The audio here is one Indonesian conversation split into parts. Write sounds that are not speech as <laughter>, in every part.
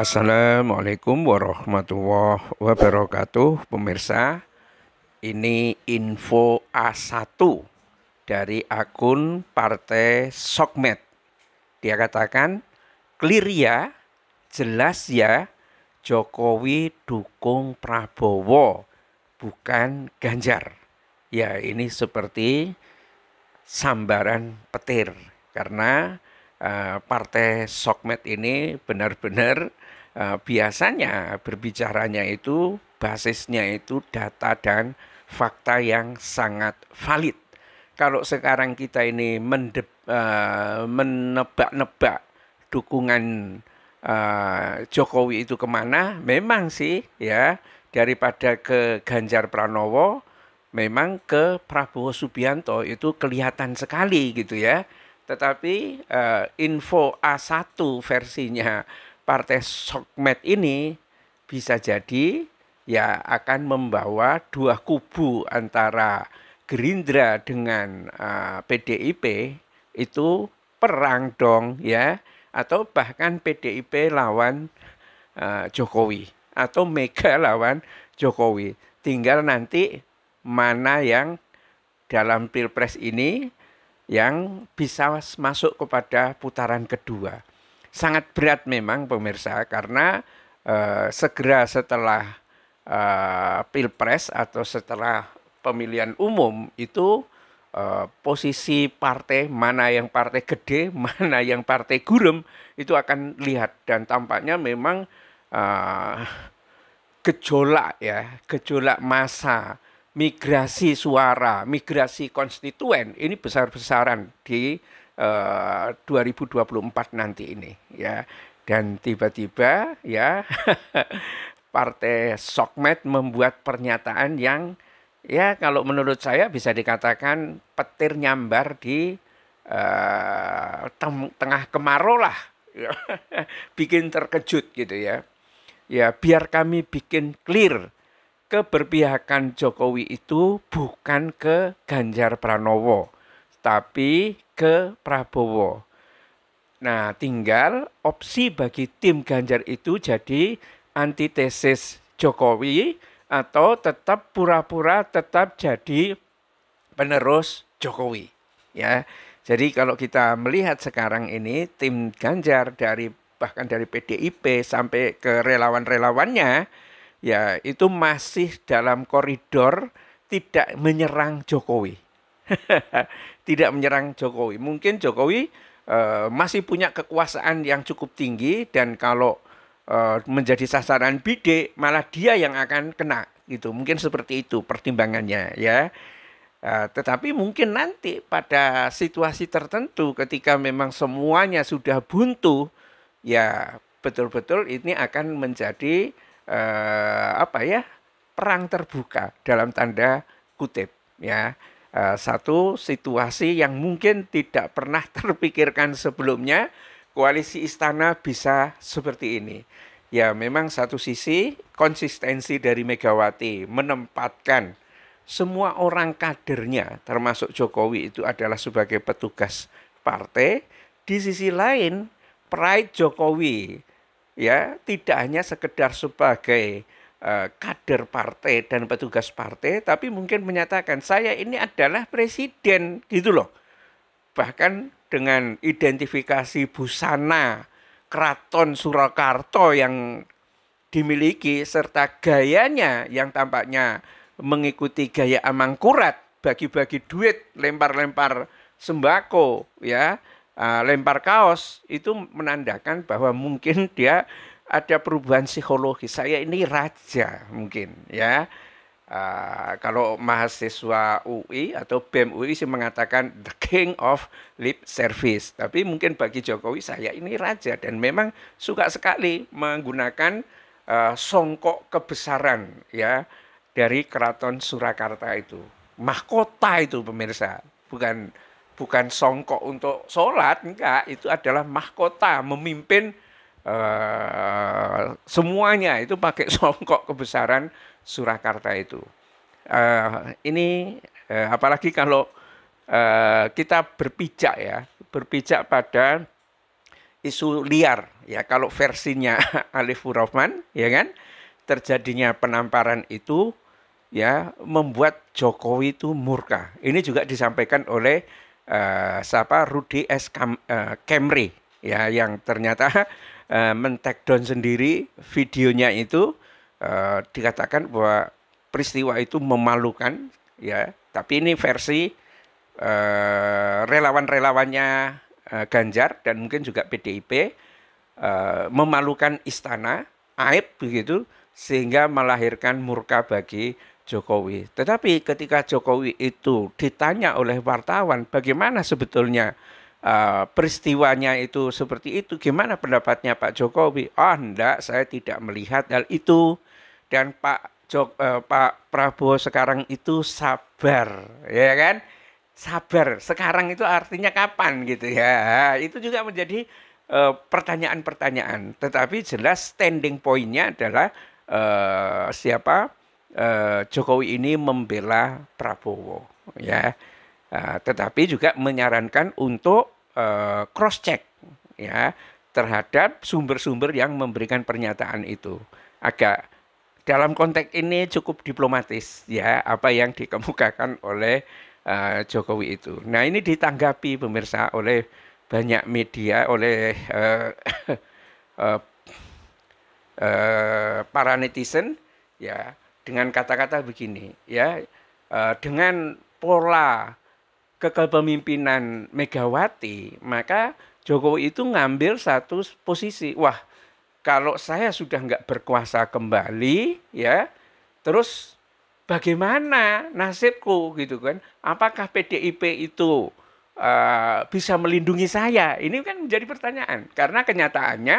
Assalamualaikum warahmatullahi wabarakatuh Pemirsa Ini info A1 Dari akun Partai Sokmed Dia katakan Clear ya Jelas ya Jokowi dukung Prabowo Bukan Ganjar Ya ini seperti Sambaran petir Karena Eh, partai Sokmed ini benar-benar uh, biasanya berbicaranya itu basisnya itu data dan fakta yang sangat valid. Kalau sekarang kita ini uh, menebak-nebak dukungan uh, Jokowi itu kemana, memang sih ya daripada ke Ganjar Pranowo, memang ke Prabowo Subianto itu kelihatan sekali gitu ya. Tetapi uh, info A1 versinya partai Sokmed ini bisa jadi ya akan membawa dua kubu antara Gerindra dengan uh, eh, PDIP itu perang dong ya atau bahkan PDIP lawan uh, Jokowi atau Mega <laughs> lawan Jokowi. Tinggal nanti mana yang dalam Pilpres ini yang bisa masuk kepada putaran kedua. Sangat berat memang pemirsa karena uh, segera setelah uh, pilpres atau setelah pemilihan umum itu uh, posisi partai mana yang partai gede, <laughs> mana yang partai gurem itu akan lihat dan tampaknya memang uh, gejolak ya, gejolak masa migrasi suara, migrasi konstituen ini besar-besaran di eh, uh, 2024 nanti ini ya. Dan tiba-tiba ya <laughs> partai Sokmed membuat pernyataan yang ya kalau menurut saya bisa dikatakan petir nyambar di uh, tengah kemarau lah. Ya. <laughs> Bikin terkejut gitu ya. Ya biar kami bikin clear keberpihakan Jokowi itu bukan ke Ganjar Pranowo, tapi ke Prabowo. Nah, tinggal opsi bagi tim Ganjar itu jadi antitesis Jokowi atau tetap pura-pura tetap jadi penerus Jokowi, ya. Jadi kalau kita melihat sekarang ini tim Ganjar dari bahkan dari PDIP sampai ke relawan-relawannya ya itu masih dalam koridor tidak menyerang Jokowi. <laughs> tidak menyerang Jokowi. Mungkin Jokowi uh, masih punya kekuasaan yang cukup tinggi dan kalau uh, menjadi sasaran Bide malah dia yang akan kena gitu. Mungkin seperti itu pertimbangannya ya. Uh, tetapi mungkin nanti pada situasi tertentu ketika memang semuanya sudah buntu ya betul-betul ini akan menjadi eh, apa ya perang terbuka dalam tanda kutip ya eh, satu situasi yang mungkin tidak pernah <laughs> terpikirkan sebelumnya koalisi istana bisa seperti ini ya memang satu sisi konsistensi dari Megawati menempatkan semua orang kadernya termasuk Jokowi itu adalah sebagai petugas partai di sisi lain pride Jokowi ya tidak hanya sekedar sebagai uh, kader partai dan petugas partai tapi mungkin menyatakan saya ini adalah presiden gitu loh bahkan dengan identifikasi busana keraton Surakarta yang dimiliki serta gayanya yang tampaknya mengikuti gaya amangkurat bagi-bagi duit lempar-lempar sembako ya Ah, lempar kaos itu menandakan bahwa mungkin <laughs> dia ada perubahan psikologi. Saya ini raja mungkin ya. Uh, kalau mahasiswa UI atau BEM UI sih mengatakan the king of lip service. Tapi mungkin bagi Jokowi saya ini raja dan memang suka sekali menggunakan uh, songkok kebesaran ya dari keraton Surakarta itu. Mahkota itu pemirsa, bukan bukan songkok untuk sholat, enggak. Itu adalah mahkota, memimpin uh, semuanya. Itu pakai <laughs> songkok kebesaran Surakarta itu. Uh, ini uh, apalagi kalau uh, kita berpijak ya, berpijak pada isu liar ya kalau versinya <laughs> Alif Rahman ya kan terjadinya penamparan itu ya membuat Jokowi itu murka. Ini juga disampaikan oleh uh, siapa Rudy S Kam, Camry eh, ya yang ternyata uh, <laughs> eh, mentek down sendiri videonya itu uh, dikatakan bahwa peristiwa itu memalukan ya tapi ini versi uh, relawan-relawannya uh, Ganjar dan mungkin juga PDIP uh, memalukan istana aib begitu sehingga melahirkan murka bagi Jokowi. Tetapi ketika Jokowi itu ditanya oleh wartawan bagaimana sebetulnya uh, peristiwanya itu seperti itu, gimana pendapatnya Pak Jokowi? Oh, enggak, saya tidak melihat hal itu. Dan Pak Jok, uh, Pak Prabowo sekarang itu sabar, ya kan? Sabar. Sekarang itu artinya kapan gitu ya. Itu juga menjadi uh, pertanyaan-pertanyaan. Uh, Tetapi jelas standing pointnya adalah uh, siapa eh, Jokowi ini membela Prabowo ya. Eh, tetapi juga menyarankan untuk eh, cross check ya terhadap sumber-sumber yang memberikan pernyataan itu. Agak dalam konteks ini cukup diplomatis ya apa yang dikemukakan oleh uh, Jokowi itu. Nah ini ditanggapi pemirsa oleh banyak media oleh uh, uh, uh, para netizen ya dengan kata-kata begini ya eh, dengan pola kepemimpinan Megawati maka Jokowi itu ngambil satu posisi wah kalau saya sudah nggak berkuasa kembali ya terus bagaimana nasibku gitu kan apakah PDIP itu uh, bisa melindungi saya ini kan menjadi pertanyaan karena kenyataannya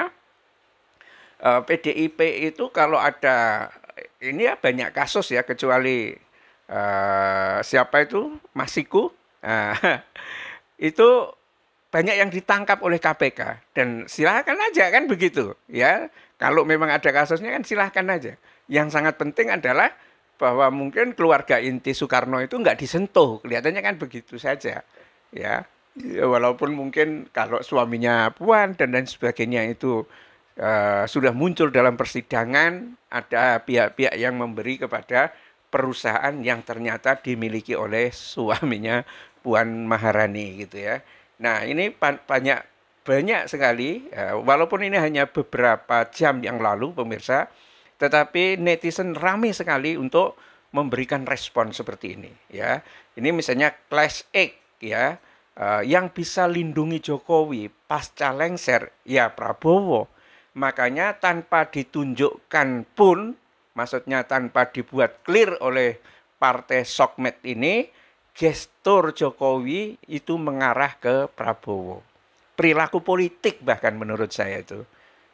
PDIP eh, itu kalau ada ini ya banyak kasus ya kecuali uh, siapa itu Masiku uh, <laughs> itu banyak yang ditangkap oleh KPK dan silahkan aja kan begitu ya kalau memang ada kasusnya kan silahkan aja yang sangat penting adalah bahwa mungkin keluarga inti Soekarno itu nggak disentuh kelihatannya kan begitu saja ya, ya walaupun mungkin kalau suaminya puan dan dan sebagainya itu uh, sudah muncul dalam persidangan ada pihak-pihak yang memberi kepada perusahaan yang ternyata dimiliki oleh suaminya Puan Maharani gitu ya. Nah ini banyak banyak sekali uh, walaupun ini hanya beberapa jam yang lalu pemirsa, tetapi netizen ramai sekali untuk memberikan respon seperti ini ya. Ini misalnya clash X ya. Uh, yang bisa lindungi Jokowi pasca lengser ya Prabowo Makanya tanpa ditunjukkan pun, maksudnya tanpa dibuat clear oleh partai Sokmed ini, gestur Jokowi itu mengarah ke Prabowo. Perilaku politik bahkan menurut saya itu.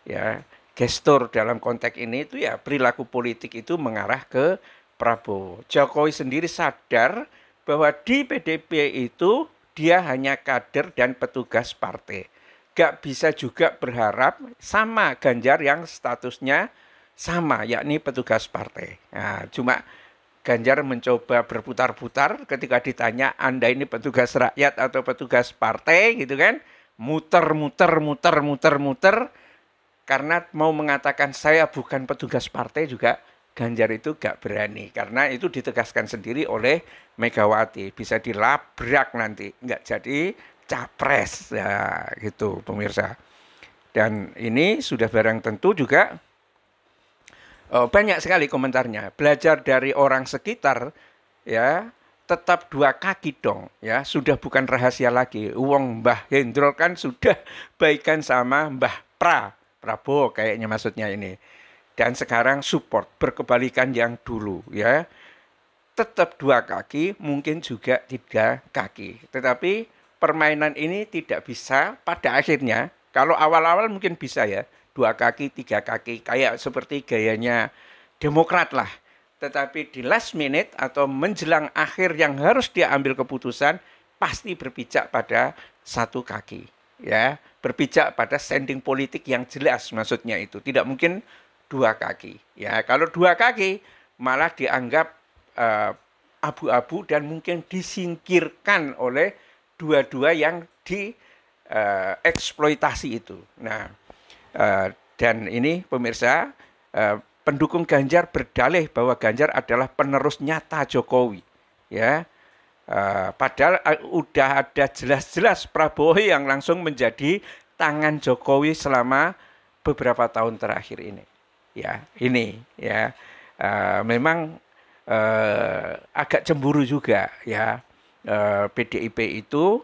Ya, gestur dalam konteks ini itu ya perilaku politik itu mengarah ke Prabowo. Jokowi sendiri sadar bahwa di PDP itu dia hanya kader dan petugas partai gak bisa juga berharap sama Ganjar yang statusnya sama, yakni petugas partai. Nah, cuma Ganjar mencoba berputar-putar ketika ditanya Anda ini petugas rakyat atau petugas partai gitu kan. Muter, muter, muter, muter, muter. Karena mau mengatakan saya bukan petugas partai juga Ganjar itu gak berani. Karena itu ditegaskan sendiri oleh Megawati. Bisa dilabrak nanti. Nggak jadi capres ya gitu pemirsa. Dan ini sudah barang tentu juga oh, banyak sekali komentarnya. Belajar dari orang sekitar ya tetap dua kaki dong ya sudah bukan rahasia lagi uang Mbah Hendro kan sudah <laughs> baikan sama Mbah Pra Prabowo kayaknya maksudnya ini dan sekarang support berkebalikan yang dulu ya tetap dua kaki mungkin juga tiga kaki tetapi permainan ini tidak bisa pada akhirnya kalau awal-awal mungkin bisa ya dua kaki tiga kaki kayak seperti gayanya demokrat lah tetapi di last minute atau menjelang akhir yang harus dia ambil keputusan pasti berpijak pada satu kaki ya berpijak pada standing politik yang jelas maksudnya itu tidak mungkin dua kaki ya kalau dua kaki malah dianggap uh, eh, abu -abu dan mungkin disingkirkan oleh dua-dua yang dieksploitasi eh, uh, itu. Nah, uh, dan ini pemirsa uh, pendukung Ganjar berdalih bahwa Ganjar adalah penerus nyata Jokowi, ya. Uh, padahal uh, udah ada jelas-jelas Prabowo yang langsung menjadi tangan Jokowi selama beberapa tahun terakhir ini. Ya, ini ya. Uh, memang uh, agak cemburu juga ya PDIP eh, itu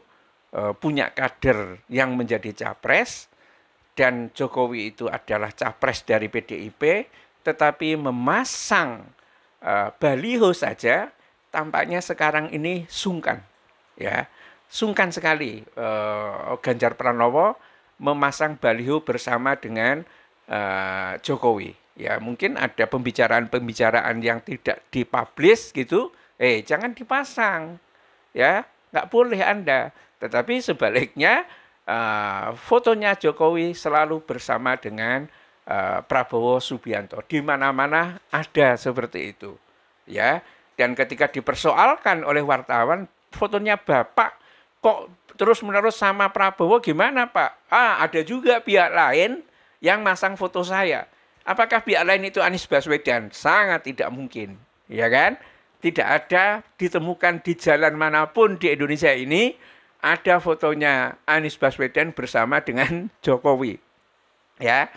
eh, punya kader yang menjadi capres dan Jokowi itu adalah capres dari PDIP tetapi memasang eh, baliho saja tampaknya sekarang ini sungkan ya sungkan sekali Ganjar Pranowo memasang baliho bersama dengan Jokowi ya mungkin ada pembicaraan-pembicaraan yang tidak dipublish gitu eh jangan dipasang ya nggak boleh Anda. Tetapi sebaliknya uh, <laughs> fotonya Jokowi selalu bersama dengan uh, Prabowo Subianto di mana-mana ada seperti itu, ya. Dan ketika dipersoalkan oleh wartawan, fotonya bapak kok terus menerus sama Prabowo gimana Pak? Ah ada juga pihak lain yang masang foto saya. Apakah pihak lain itu Anies Baswedan? Sangat tidak mungkin, ya kan? tidak ada ditemukan di jalan manapun di Indonesia ini ada fotonya Anies Baswedan bersama dengan <laughs> Jokowi. Ya.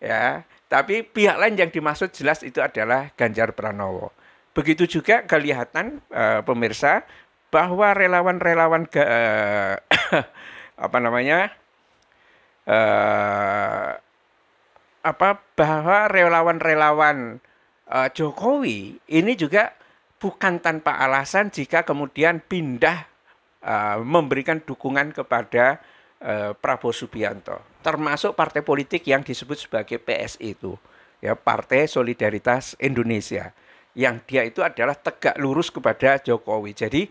Ya, tapi pihak lain yang dimaksud jelas itu adalah Ganjar Pranowo. Begitu juga kelihatan e, pemirsa bahwa relawan-relawan e, <coughs> apa namanya? E, apa bahwa relawan-relawan Jokowi ini juga bukan tanpa alasan jika kemudian pindah uh, memberikan dukungan kepada uh, Prabowo Subianto, termasuk partai politik yang disebut sebagai PSI itu, ya Partai Solidaritas Indonesia, yang dia itu adalah tegak lurus kepada Jokowi. Jadi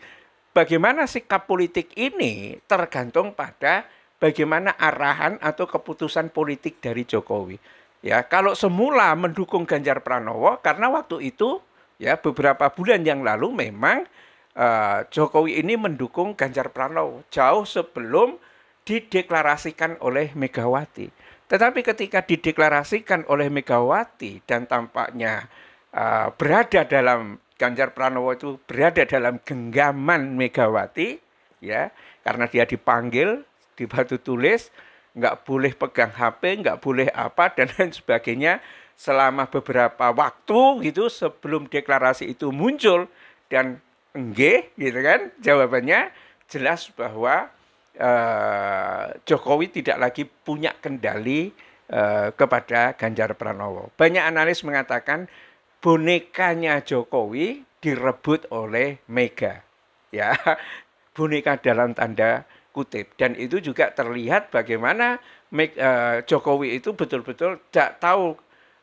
bagaimana sikap politik ini tergantung pada bagaimana arahan atau keputusan politik dari Jokowi. Ya, kalau semula mendukung Ganjar Pranowo karena waktu itu ya beberapa bulan yang lalu memang uh, Jokowi ini mendukung Ganjar Pranowo jauh sebelum dideklarasikan oleh Megawati. Tetapi ketika dideklarasikan oleh Megawati dan tampaknya uh, berada dalam Ganjar Pranowo itu berada dalam genggaman Megawati ya karena dia dipanggil di batu tulis nggak boleh pegang HP, nggak boleh apa dan lain sebagainya selama beberapa waktu gitu sebelum deklarasi itu muncul dan enggak gitu kan jawabannya jelas bahwa uh, Jokowi tidak lagi punya kendali uh, kepada Ganjar Pranowo. Banyak analis mengatakan bonekanya Jokowi direbut oleh Mega. Ya, <laughs> boneka dalam tanda kutip dan itu juga terlihat bagaimana eh, Jokowi itu betul-betul tidak tahu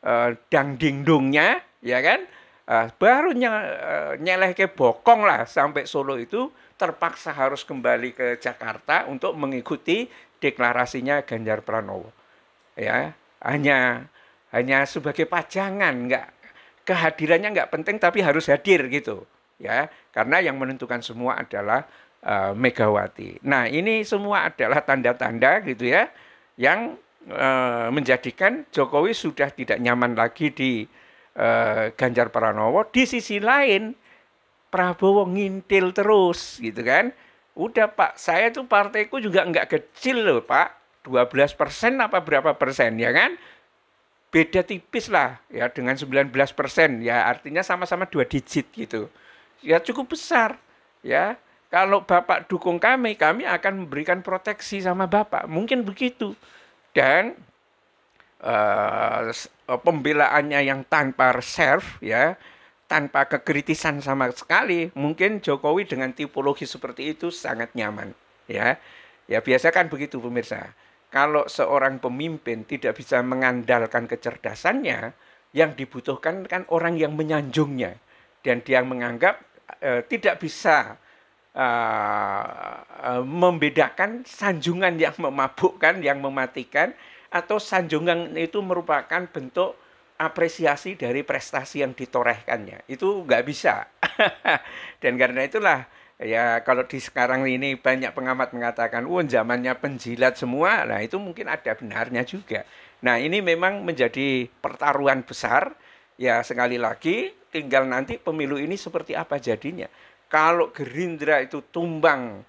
uh, dang ya kan uh, baru ny uh, eh, nyeleh ke bokong lah sampai Solo itu terpaksa harus kembali ke Jakarta untuk mengikuti deklarasinya Ganjar Pranowo ya hanya hanya sebagai pajangan nggak kehadirannya nggak penting tapi harus hadir gitu ya karena yang menentukan semua adalah uh, Megawati nah ini semua adalah tanda-tanda gitu ya yang Eh, menjadikan Jokowi sudah tidak nyaman lagi di eh, Ganjar Pranowo. Di sisi lain Prabowo ngintil terus gitu kan. Udah Pak, saya tuh partaiku juga nggak kecil loh Pak. 12 persen apa berapa persen ya kan? Beda tipis lah ya dengan 19 persen ya artinya sama-sama dua digit gitu. Ya cukup besar ya kalau Bapak dukung kami, kami akan memberikan proteksi sama Bapak. Mungkin begitu dan uh, pembelaannya yang tanpa reserve ya tanpa kekritisan sama sekali mungkin Jokowi dengan tipologi seperti itu sangat nyaman ya ya biasa kan begitu pemirsa kalau seorang pemimpin tidak bisa mengandalkan kecerdasannya yang dibutuhkan kan orang yang menyanjungnya dan dia menganggap uh, tidak bisa uh, membedakan sanjungan yang memabukkan, yang mematikan, atau sanjungan itu merupakan bentuk apresiasi dari prestasi yang ditorehkannya. Itu nggak bisa. <laughs> Dan karena itulah ya kalau di sekarang ini banyak pengamat mengatakan, "Wah, oh, zamannya penjilat semua." Nah, itu mungkin ada benarnya juga. Nah, ini memang menjadi pertaruhan besar. Ya, sekali lagi tinggal nanti pemilu ini seperti apa jadinya kalau Gerindra itu tumbang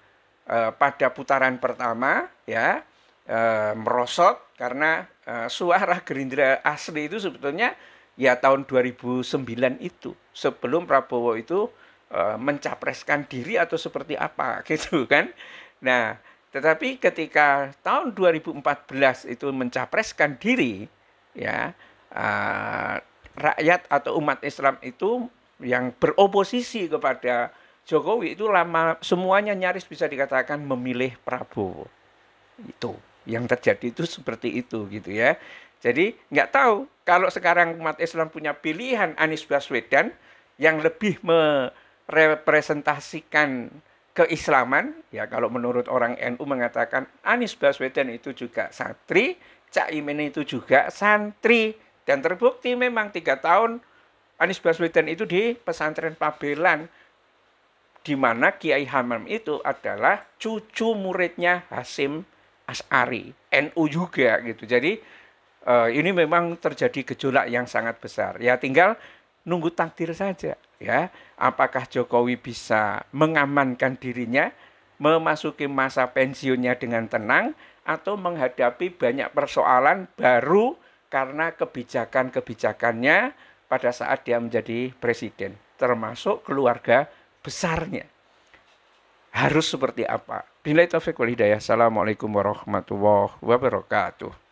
uh, pada putaran pertama ya eh, merosot karena uh, suara Gerindra asli itu sebetulnya ya tahun 2009 itu sebelum Prabowo itu eh, mencapreskan diri atau seperti apa <laughs> gitu kan. Nah, tetapi ketika tahun 2014 itu mencapreskan diri ya eh, rakyat atau umat Islam itu yang beroposisi kepada Jokowi itu lama semuanya nyaris bisa dikatakan memilih Prabowo. Itu yang terjadi itu seperti itu gitu ya. Jadi nggak tahu kalau sekarang umat Islam punya pilihan Anies Baswedan yang lebih merepresentasikan keislaman ya kalau menurut orang NU mengatakan Anies Baswedan itu juga santri, Cak Imin itu juga santri dan terbukti memang tiga tahun Anies Baswedan itu di pesantren Pabelan di mana Kiai Hamam itu adalah cucu muridnya Hasim As'ari, NU juga gitu. Jadi uh, ini memang terjadi gejolak yang sangat besar. Ya tinggal nunggu takdir saja ya. Apakah Jokowi bisa mengamankan dirinya memasuki masa pensiunnya dengan tenang atau menghadapi banyak persoalan baru karena kebijakan-kebijakannya pada saat dia menjadi presiden termasuk keluarga besarnya. Harus seperti apa? Bila taufik wal hidayah. Assalamualaikum warahmatullahi wabarakatuh.